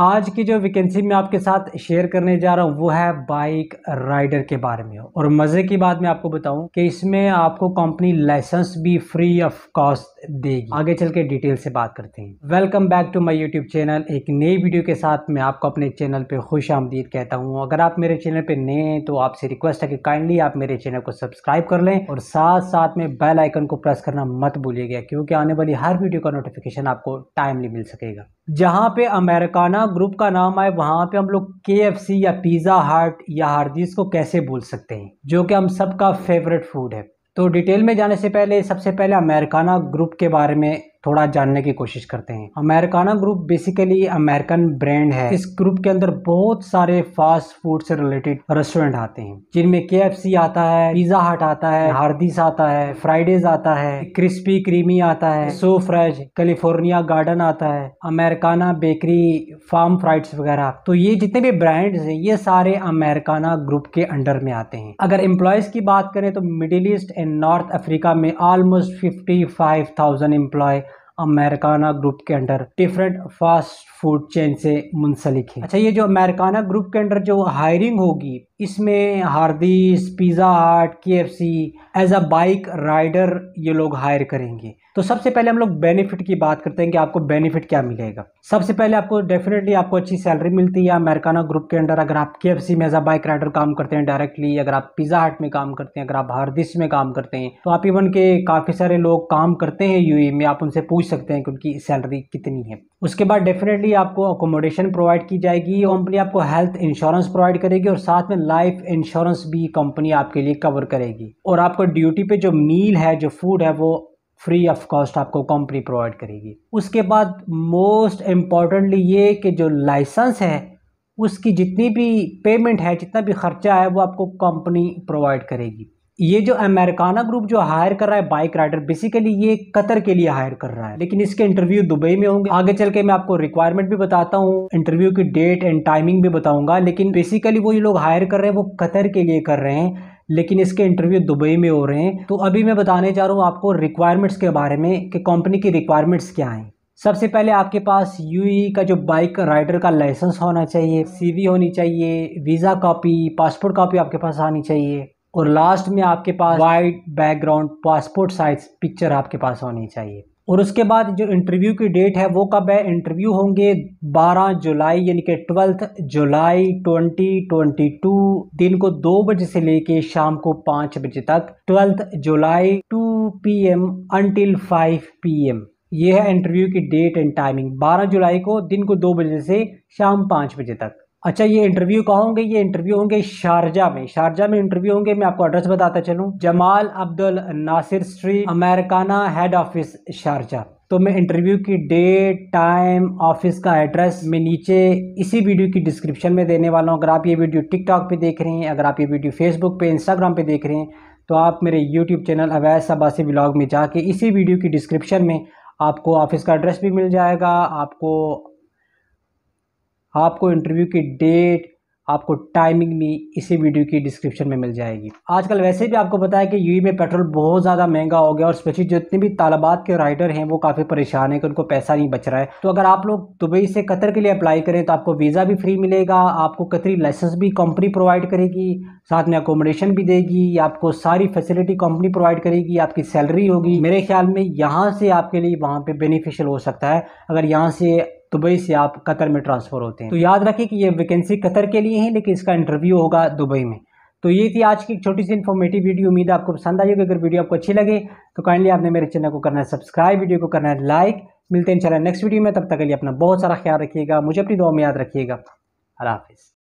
आज की जो वैकेंसी मैं आपके साथ शेयर करने जा रहा हूँ वो है बाइक राइडर के बारे में और मज़े की बात मैं आपको बताऊँ कि इसमें आपको कंपनी लाइसेंस भी फ्री ऑफ कॉस्ट देगी आगे चल के डिटेल से बात करते हैं welcome back to my YouTube channel एक नई वीडियो के साथ मैं आपको अपने चैनल पर खुश आमदीद कहता हूँ अगर आप मेरे चैनल पर नए हैं तो आपसे रिक्वेस्ट है कि काइंडली आप मेरे चैनल को सब्सक्राइब कर लें और साथ साथ में बेल आइकन को प्रेस करना मत भूलिएगा क्योंकि आने वाली हर वीडियो का नोटिफिकेशन आपको टाइमली मिल सकेगा जहाँ पे अमेरिकाना ग्रुप का नाम आए वहाँ पे हम लोग के या पिज़्ज़ा हार्ट या हार्दीज़ को कैसे बोल सकते हैं जो कि हम सबका फेवरेट फूड है तो डिटेल में जाने से पहले सबसे पहले अमेरिकाना ग्रुप के बारे में थोड़ा जानने की कोशिश करते हैं Americana group basically American brand है इस ग्रुप के अंदर बहुत सारे फास्ट फूड से रिलेटेड रेस्टोरेंट आते हैं जिनमें के आता है पिज्जा हट आता है हार्दिस आता है फ्राइडेज आता है क्रिस्पी क्रीमी आता है सो फ्रेश कैलिफोर्निया गार्डन आता है अमेरिकाना बेकरी फार्म फ्राइड्स वगैरह तो ये जितने भी ब्रांड्स हैं ये सारे अमेरिकाना ग्रुप के अंडर में आते हैं अगर एम्प्लॉयज की बात करें तो middle east and north Africa में almost fifty five thousand employ Americana group के under different fast food chain से मुंसलिक है अच्छा ये जो अमेरिकाना ग्रुप के अंडर जो हायरिंग होगी इसमें Hardee's pizza hut K F C as a bike rider ये लोग हायर करेंगे तो सबसे पहले हम लोग बेनिफिट की बात करते हैं कि आपको बेनिफिट क्या मिलेगा सबसे पहले आपको डेफिनेटली आपको अच्छी सैलरी मिलती है अमेरिकाना ग्रुप के अंडर अगर आप के एफ सी में एज अ बाइक राइडर काम करते हैं डायरेक्टली अगर आप पिज़्ज़ा हट में काम करते हैं अगर आप हार्दिश में काम करते हैं तो आप इवन के काफ़ी सारे लोग काम करते हैं यू e में आप उनसे पूछ सकते हैं कि उनकी सैलरी कितनी है उसके बाद डेफिनेटली आपको अकोमोडेशन प्रोवाइड की जाएगी कंपनी आपको हेल्थ इंश्योरेंस प्रोवाइड करेगी और साथ में लाइफ इंश्योरेंस भी कंपनी आपके लिए कवर करेगी और आपको ड्यूटी पे जो मील है जो फूड है वो फ्री ऑफ कॉस्ट आपको कंपनी प्रोवाइड करेगी उसके बाद मोस्ट इम्पॉर्टेंटली ये कि जो लाइसेंस है उसकी जितनी भी पेमेंट है जितना भी खर्चा है वो आपको कंपनी प्रोवाइड करेगी ये जो अमेरिकाना ग्रुप जो हायर कर रहा है बाइक राइडर बेसिकली ये कतर के लिए हायर कर रहा है लेकिन इसके इंटरव्यू दुबई में होंगे आगे चल के मैं आपको रिक्वायरमेंट भी बताता हूँ इंटरव्यू की डेट एंड टाइमिंग भी बताऊंगा लेकिन बेसिकली वो ये लोग हायर कर रहे हैं वो कतर के लिए कर रहे हैं लेकिन इसके इंटरव्यू दुबई में हो रहे हैं तो अभी मैं बताने जा रहा हूँ आपको रिक्वायरमेंट्स के बारे में कि कंपनी की रिक्वायरमेंट्स क्या हैं सबसे पहले आपके पास यू e का जो बाइक राइडर का लाइसेंस होना चाहिए सी होनी चाहिए वीज़ा कापी पासपोर्ट कापी आपके पास आनी चाहिए और लास्ट में आपके पास white background passport size picture आपके पास होनी चाहिए और उसके बाद जो इंटरव्यू की डेट है वो कब है इंटरव्यू होंगे 12 जुलाई यानी कि ट्वेल्थ जुलाई 2022 दिन को दो बजे से लेके शाम को पाँच बजे तक ट्वेल्थ जुलाई 2 पीएम फाइव 5 पीएम ये है इंटरव्यू की डेट एंड टाइमिंग 12 जुलाई को दिन को दो बजे से शाम पाँच बजे तक अच्छा ये इंटरव्यू कहाँ होंगे ये इंटरव्यू होंगे शारजा में शारजा में इंटरव्यू होंगे मैं आपको एड्रेस बताता चलूँ Jamal Abdul Nasir street Americana head office Sharjah तो मैं इंटरव्यू की डेट टाइम ऑफिस का एड्रेस मैं नीचे इसी वीडियो की डिस्क्रिप्शन में देने वाला हूँ अगर आप ये वीडियो टिकटॉक पे देख रहे हैं अगर आप ये वीडियो फेसबुक पे इंस्टाग्राम पे देख रहे हैं तो आप मेरे YouTube channel Awais Abbasi blog में जाके इसी वीडियो की डिस्क्रिप्शन में आपको ऑफिस का एड्रेस भी मिल जाएगा आपको आपको इंटरव्यू की डेट आपको टाइमिंग भी इसी वीडियो की डिस्क्रिप्शन में मिल जाएगी आजकल वैसे भी आपको पता है कि यूई e में पेट्रोल बहुत ज़्यादा महंगा हो गया और स्पेशली जितने भी तालबात के राइडर हैं वो काफ़ी परेशान हैं कि उनको पैसा नहीं बच रहा है तो अगर आप लोग दुबई से कतर के लिए अप्लाई करें तो आपको वीज़ा भी फ्री मिलेगा आपको कतरी लाइसेंस भी कंपनी प्रोवाइड करेगी साथ में अकोमोडेशन भी देगी आपको सारी फैसिलिटी कंपनी प्रोवाइड करेगी आपकी सैलरी होगी मेरे ख्याल में यहाँ से आपके लिए वहाँ पर बेनिफिशियल हो सकता है अगर यहाँ से दुबई से आप कतर में ट्रांसफ़र होते हैं तो याद रखें कि ये वैकेंसी कतर के लिए है लेकिन इसका इंटरव्यू होगा दुबई में तो ये थी आज की एक छोटी सी इन्फॉर्मेटिव वीडियो उम्मीद आपको पसंद आई होगी अगर वीडियो आपको अच्छी लगे तो काइंडली आपने मेरे चैनल को करना है सब्सक्राइब वीडियो को करना है लाइक मिलते हैं चैनल नेक्स्ट वीडियो में तब तक के लिए अपना बहुत सारा ख्याल रखिएगा मुझे अपनी दुआ में याद रखिएगा अल्लाह हाफिज़